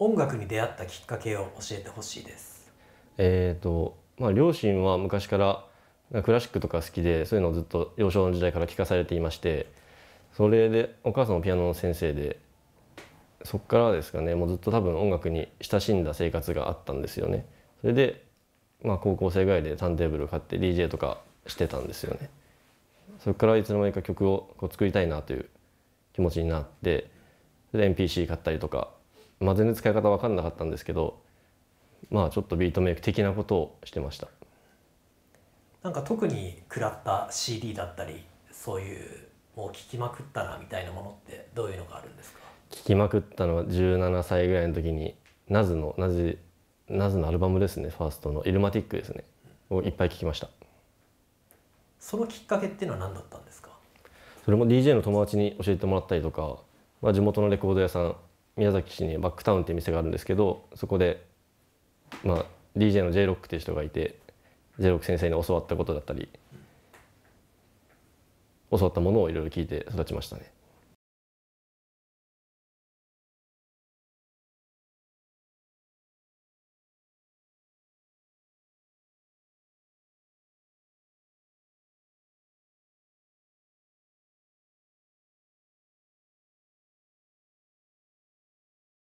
音楽に出会ったきっかけを教えてほしいです。えーとまあ、両親は昔からクラシックとか好きでそういうのをずっと幼少の時代から聞かされていましてそれでお母さんもピアノの先生でそこからですかねもうずっと多分音楽に親しんだ生活があったんですよね。それで、まあ、高校生ぐらいでターンテーブル買って DJ とかしてたんですよね。そこからいつの間にか曲をこう作りたいなという気持ちになってそれで MPC 買ったりとかまあ、全然使い方分かんなかったんですけどまあちょっとビートメイク的なことをしてましたなんか特に食らった CD だったりそういうもう聴きまくったなみたいなものってどういうのがあるんですか聞きまくったのは17歳ぐらいの時にナズのナズナズのアルバムですねファーストの「イルマティック」ですね、うん、をいっぱい聴きましたそのきっかけっていうのは何だったんですかそれも DJ の友達に教えてもらったりとか、まあ、地元のレコード屋さん宮崎市にバックタウンって店があるんですけどそこで、まあ、DJ の JROCK っていう人がいて JROCK 先生に教わったことだったり教わったものをいろいろ聞いて育ちましたね。